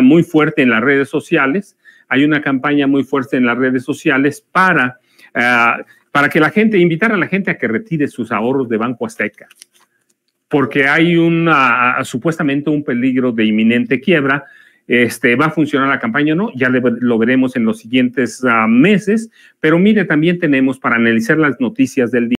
muy fuerte en las redes sociales, hay una campaña muy fuerte en las redes sociales para, eh, para que la gente, invitar a la gente a que retire sus ahorros de Banco Azteca, porque hay una, supuestamente un peligro de inminente quiebra. Este, ¿Va a funcionar la campaña o no? Ya lo veremos en los siguientes ah, meses, pero mire, también tenemos para analizar las noticias del día.